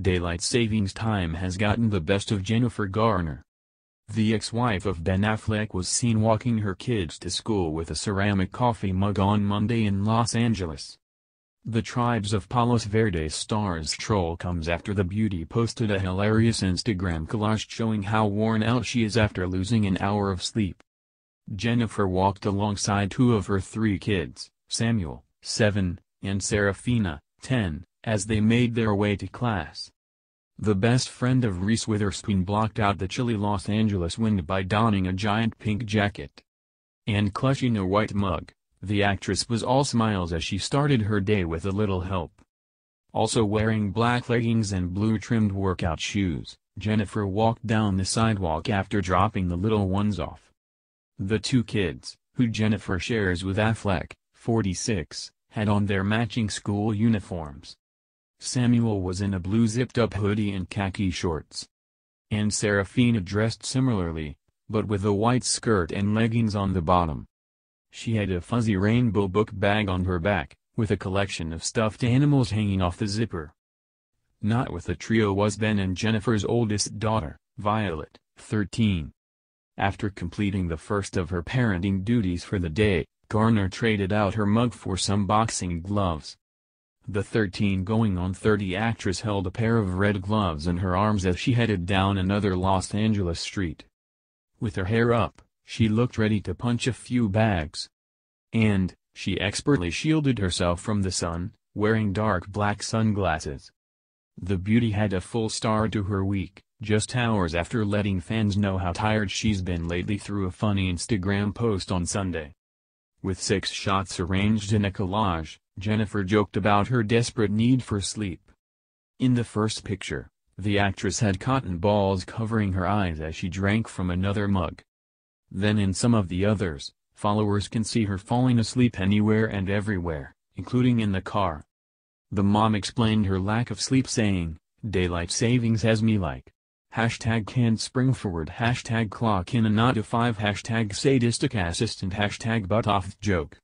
Daylight savings time has gotten the best of Jennifer Garner. The ex-wife of Ben Affleck was seen walking her kids to school with a ceramic coffee mug on Monday in Los Angeles. The Tribes of Palos Verdes star's troll comes after the beauty posted a hilarious Instagram collage showing how worn out she is after losing an hour of sleep. Jennifer walked alongside two of her three kids, Samuel, 7, and Serafina, 10, as they made their way to class. The best friend of Reese Witherspoon blocked out the chilly Los Angeles wind by donning a giant pink jacket. And clutching a white mug, the actress was all smiles as she started her day with a little help. Also wearing black leggings and blue-trimmed workout shoes, Jennifer walked down the sidewalk after dropping the little ones off. The two kids, who Jennifer shares with Affleck, 46, had on their matching school uniforms. Samuel was in a blue zipped-up hoodie and khaki shorts. And Seraphina dressed similarly, but with a white skirt and leggings on the bottom. She had a fuzzy rainbow book bag on her back, with a collection of stuffed animals hanging off the zipper. Not with the trio was Ben and Jennifer's oldest daughter, Violet, 13. After completing the first of her parenting duties for the day, Garner traded out her mug for some boxing gloves. The 13 going on 30 actress held a pair of red gloves in her arms as she headed down another Los Angeles street. With her hair up, she looked ready to punch a few bags. And, she expertly shielded herself from the sun, wearing dark black sunglasses. The beauty had a full star to her week, just hours after letting fans know how tired she's been lately through a funny Instagram post on Sunday. With six shots arranged in a collage, Jennifer joked about her desperate need for sleep. In the first picture, the actress had cotton balls covering her eyes as she drank from another mug. Then in some of the others, followers can see her falling asleep anywhere and everywhere, including in the car. The mom explained her lack of sleep saying, daylight savings has me like hashtag can't spring forward, hashtag clock in a not a 5, hashtag sadistic assistant, hashtag butt off joke.